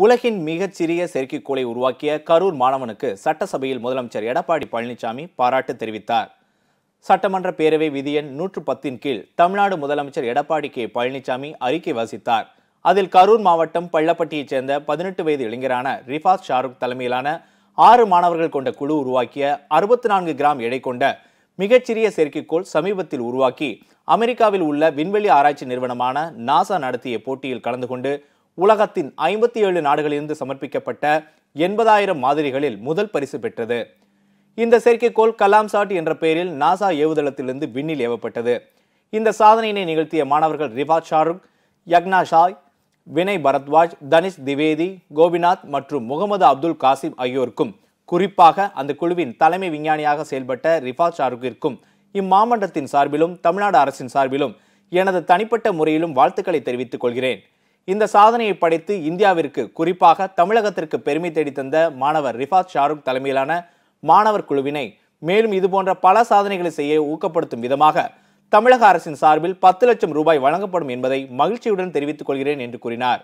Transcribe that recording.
உலகின் மிகச்சிறிய செயற்கைக்கோளை உருவாக்கிய கரூர் மாணவனுக்கு சட்டசபையில் முதலமைச்சர் எடப்பாடி பழனிசாமி பாராட்டு தெரிவித்தார் சட்டமன்ற பேரவை விதியன் நூற்று பத்தின் கீழ் தமிழ்நாடு முதலமைச்சர் எடப்பாடி கே பழனிசாமி அறிக்கை வாசித்தார் அதில் கரூர் மாவட்டம் பள்ளப்பட்டியைச் சேர்ந்த பதினெட்டு வயது இளைஞரான ரிஃபாஸ் ஷாருக் தலைமையிலான ஆறு மாணவர்கள் கொண்ட குழு உருவாக்கிய அறுபத்தி நான்கு கிராம் எடை கொண்ட மிகச்சிறிய செயற்கைக்கோள் சமீபத்தில் உருவாக்கி அமெரிக்காவில் உள்ள விண்வெளி ஆராய்ச்சி நிறுவனமான நாசா நடத்திய போட்டியில் கலந்து கொண்டு உலகத்தின் ஐம்பத்தி ஏழு நாடுகளிலிருந்து சமர்ப்பிக்கப்பட்ட எண்பதாயிரம் மாதிரிகளில் முதல் பரிசு பெற்றது இந்த செயற்கைக்கோள் கலாம்சாட் என்ற பெயரில் நாசா ஏவுதளத்திலிருந்து விண்ணில் ஏவப்பட்டது இந்த சாதனையினை நிகழ்த்திய மாணவர்கள் ரிவா ஷாருக் யக்னா ஷாய் வினய் பரத்வாஜ் தனிஷ் திவேதி கோபிநாத் மற்றும் முகமது அப்துல் காசிம் ஆகியோருக்கும் குறிப்பாக அந்த குழுவின் தலைமை விஞ்ஞானியாக செயல்பட்ட ரிஃபா ஷாருக்கிற்கும் இம்மாமண்டத்தின் சார்பிலும் தமிழ்நாடு அரசின் சார்பிலும் எனது தனிப்பட்ட முறையிலும் வாழ்த்துக்களை தெரிவித்துக் கொள்கிறேன் இந்த சாதனையை படைத்து இந்தியாவிற்கு குறிப்பாக தமிழகத்திற்கு பெருமை தேடி தந்த மாணவர் ரிஃபாத் ஷாருக் தலைமையிலான மாணவர் குழுவினை மேலும் இதுபோன்ற பல சாதனைகளை செய்ய ஊக்கப்படுத்தும் விதமாக தமிழக அரசின் சார்பில் பத்து லட்சம் ரூபாய் வழங்கப்படும் என்பதை மகிழ்ச்சியுடன் தெரிவித்துக் கொள்கிறேன் என்று கூறினார்